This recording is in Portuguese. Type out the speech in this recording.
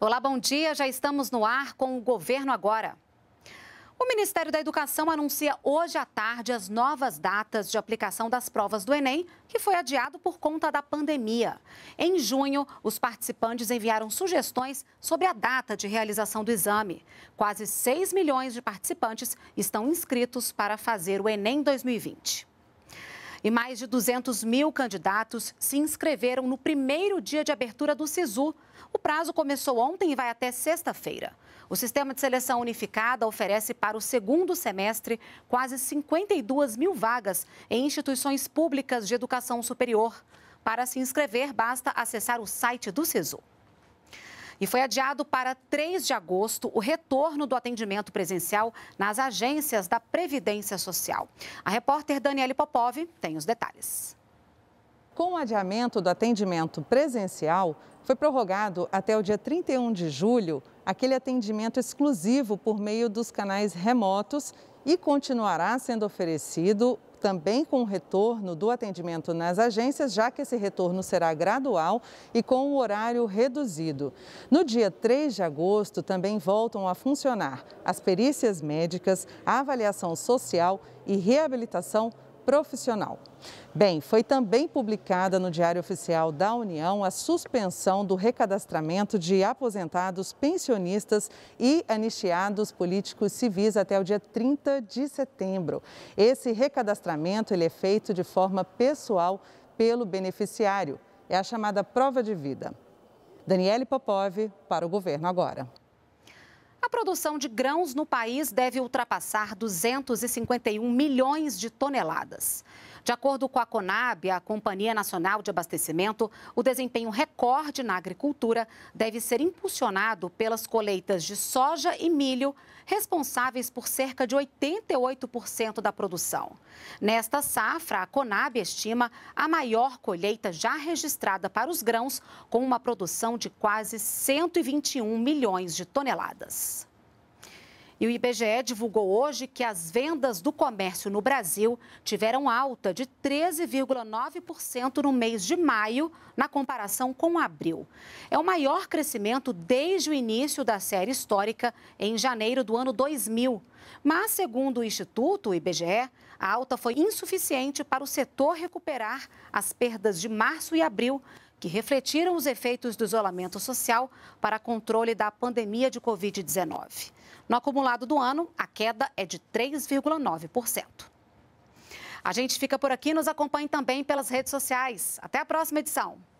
Olá, bom dia. Já estamos no ar com o Governo Agora. O Ministério da Educação anuncia hoje à tarde as novas datas de aplicação das provas do Enem, que foi adiado por conta da pandemia. Em junho, os participantes enviaram sugestões sobre a data de realização do exame. Quase 6 milhões de participantes estão inscritos para fazer o Enem 2020. E mais de 200 mil candidatos se inscreveram no primeiro dia de abertura do SISU. O prazo começou ontem e vai até sexta-feira. O sistema de seleção unificada oferece para o segundo semestre quase 52 mil vagas em instituições públicas de educação superior. Para se inscrever, basta acessar o site do SISU. E foi adiado para 3 de agosto o retorno do atendimento presencial nas agências da Previdência Social. A repórter Daniele Popov tem os detalhes. Com o adiamento do atendimento presencial, foi prorrogado até o dia 31 de julho aquele atendimento exclusivo por meio dos canais remotos e continuará sendo oferecido também com o retorno do atendimento nas agências, já que esse retorno será gradual e com o horário reduzido. No dia 3 de agosto, também voltam a funcionar as perícias médicas, a avaliação social e reabilitação profissional. Bem, foi também publicada no Diário Oficial da União a suspensão do recadastramento de aposentados, pensionistas e anistiados políticos civis até o dia 30 de setembro. Esse recadastramento ele é feito de forma pessoal pelo beneficiário. É a chamada prova de vida. Daniele Popov para o governo agora. A produção de grãos no país deve ultrapassar 251 milhões de toneladas. De acordo com a Conab, a Companhia Nacional de Abastecimento, o desempenho recorde na agricultura deve ser impulsionado pelas colheitas de soja e milho, responsáveis por cerca de 88% da produção. Nesta safra, a Conab estima a maior colheita já registrada para os grãos, com uma produção de quase 121 milhões de toneladas. E o IBGE divulgou hoje que as vendas do comércio no Brasil tiveram alta de 13,9% no mês de maio, na comparação com abril. É o maior crescimento desde o início da série histórica, em janeiro do ano 2000. Mas, segundo o Instituto, o IBGE, a alta foi insuficiente para o setor recuperar as perdas de março e abril que refletiram os efeitos do isolamento social para controle da pandemia de Covid-19. No acumulado do ano, a queda é de 3,9%. A gente fica por aqui, nos acompanhe também pelas redes sociais. Até a próxima edição.